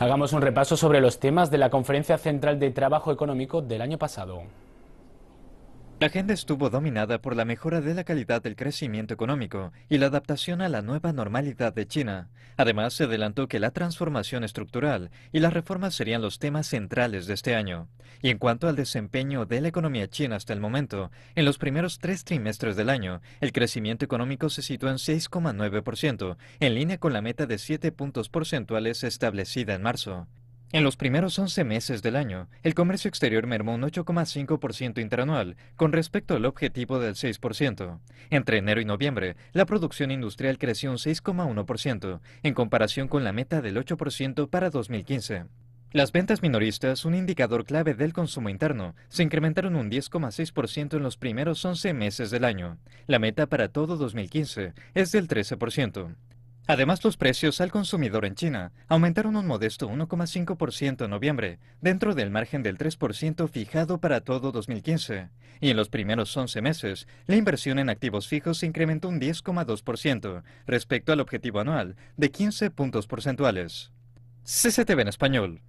Hagamos un repaso sobre los temas de la Conferencia Central de Trabajo Económico del año pasado. La agenda estuvo dominada por la mejora de la calidad del crecimiento económico y la adaptación a la nueva normalidad de China. Además, se adelantó que la transformación estructural y las reformas serían los temas centrales de este año. Y en cuanto al desempeño de la economía china hasta el momento, en los primeros tres trimestres del año, el crecimiento económico se situó en 6,9%, en línea con la meta de 7 puntos porcentuales establecida en marzo. En los primeros 11 meses del año, el comercio exterior mermó un 8,5% interanual con respecto al objetivo del 6%. Entre enero y noviembre, la producción industrial creció un 6,1% en comparación con la meta del 8% para 2015. Las ventas minoristas, un indicador clave del consumo interno, se incrementaron un 10,6% en los primeros 11 meses del año. La meta para todo 2015 es del 13%. Además, los precios al consumidor en China aumentaron un modesto 1,5% en noviembre, dentro del margen del 3% fijado para todo 2015. Y en los primeros 11 meses, la inversión en activos fijos se incrementó un 10,2% respecto al objetivo anual de 15 puntos porcentuales. CCTV en español.